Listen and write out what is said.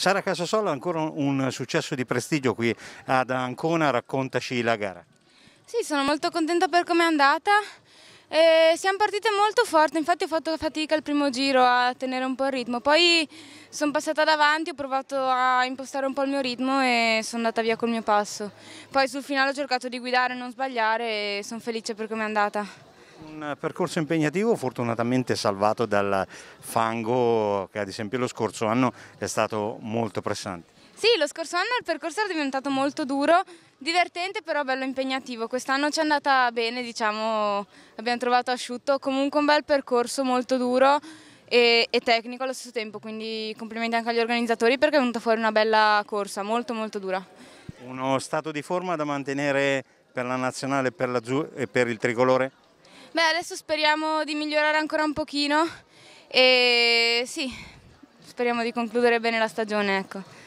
Sara Casasola ancora un successo di prestigio qui ad Ancona, raccontaci la gara. Sì, sono molto contenta per come è andata. Eh, siamo partite molto forti, infatti ho fatto fatica il primo giro a tenere un po' il ritmo, poi sono passata davanti, ho provato a impostare un po' il mio ritmo e sono andata via col mio passo. Poi sul finale ho cercato di guidare e non sbagliare e sono felice per come è andata. Un percorso impegnativo fortunatamente salvato dal fango che ad esempio lo scorso anno è stato molto pressante. Sì, lo scorso anno il percorso era diventato molto duro, divertente però bello impegnativo. Quest'anno ci è andata bene, diciamo, abbiamo trovato asciutto, comunque un bel percorso molto duro e, e tecnico allo stesso tempo, quindi complimenti anche agli organizzatori perché è venuta fuori una bella corsa, molto molto dura. Uno stato di forma da mantenere per la nazionale per e per il tricolore? Beh, adesso speriamo di migliorare ancora un pochino e sì, speriamo di concludere bene la stagione, ecco.